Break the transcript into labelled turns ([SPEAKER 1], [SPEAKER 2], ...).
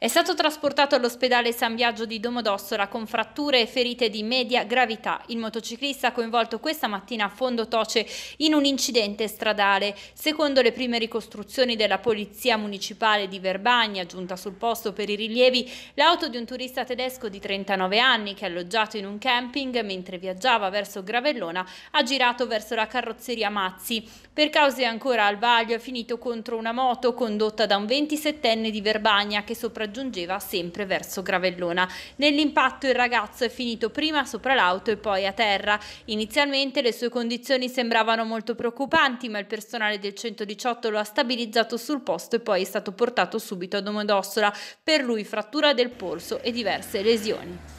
[SPEAKER 1] È stato trasportato all'ospedale San Biagio di Domodossola con fratture e ferite di media gravità. Il motociclista coinvolto questa mattina a Fondo Toce in un incidente stradale. Secondo le prime ricostruzioni della Polizia Municipale di Verbagna, giunta sul posto per i rilievi, l'auto di un turista tedesco di 39 anni che alloggiato in un camping mentre viaggiava verso Gravellona ha girato verso la carrozzeria Mazzi. Per cause ancora al vaglio è finito contro una moto condotta da un 27enne di Verbagna che sopraggiunge raggiungeva sempre verso Gravellona. Nell'impatto il ragazzo è finito prima sopra l'auto e poi a terra. Inizialmente le sue condizioni sembravano molto preoccupanti, ma il personale del 118 lo ha stabilizzato sul posto e poi è stato portato subito a Domodossola. Per lui frattura del polso e diverse lesioni.